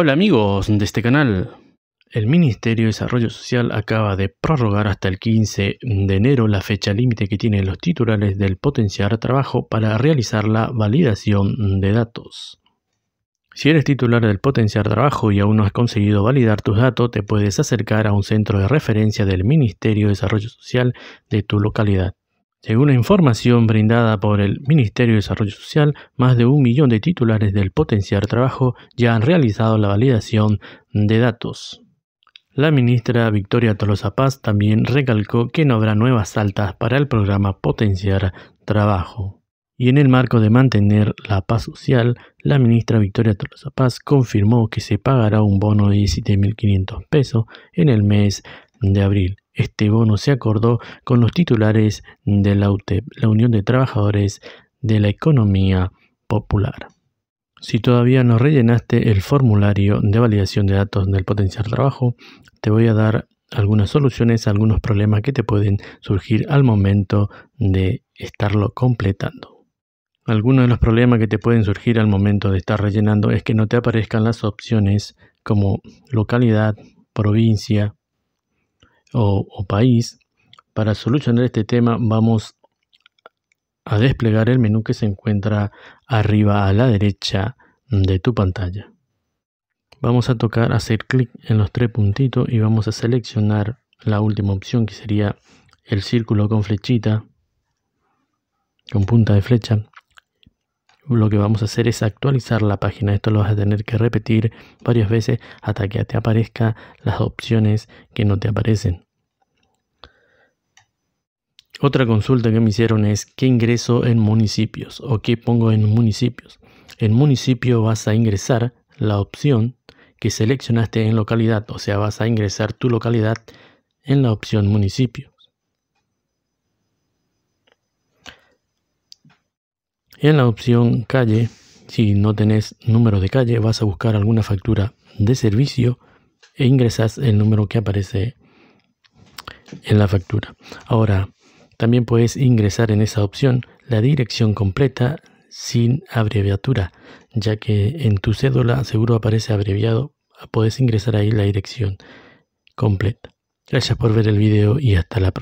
Hola amigos de este canal. El Ministerio de Desarrollo Social acaba de prorrogar hasta el 15 de enero la fecha límite que tienen los titulares del potenciar trabajo para realizar la validación de datos. Si eres titular del potenciar trabajo y aún no has conseguido validar tus datos, te puedes acercar a un centro de referencia del Ministerio de Desarrollo Social de tu localidad. Según la información brindada por el Ministerio de Desarrollo Social, más de un millón de titulares del Potenciar Trabajo ya han realizado la validación de datos. La ministra Victoria Tolosa Paz también recalcó que no habrá nuevas altas para el programa Potenciar Trabajo. Y en el marco de mantener la paz social, la ministra Victoria Tolosa Paz confirmó que se pagará un bono de 17.500 pesos en el mes de abril. Este bono se acordó con los titulares de la UTEP, la Unión de Trabajadores de la Economía Popular. Si todavía no rellenaste el formulario de validación de datos del potencial trabajo, te voy a dar algunas soluciones a algunos problemas que te pueden surgir al momento de estarlo completando. Algunos de los problemas que te pueden surgir al momento de estar rellenando es que no te aparezcan las opciones como localidad, provincia, o, país, para solucionar este tema vamos a desplegar el menú que se encuentra arriba a la derecha de tu pantalla. Vamos a tocar hacer clic en los tres puntitos y vamos a seleccionar la última opción que sería el círculo con flechita, con punta de flecha lo que vamos a hacer es actualizar la página. Esto lo vas a tener que repetir varias veces hasta que te aparezcan las opciones que no te aparecen. Otra consulta que me hicieron es qué ingreso en municipios o qué pongo en municipios. En municipio vas a ingresar la opción que seleccionaste en localidad, o sea, vas a ingresar tu localidad en la opción municipio. En la opción calle, si no tenés número de calle, vas a buscar alguna factura de servicio e ingresas el número que aparece en la factura. Ahora, también puedes ingresar en esa opción la dirección completa sin abreviatura, ya que en tu cédula seguro aparece abreviado, puedes ingresar ahí la dirección completa. Gracias por ver el video y hasta la próxima.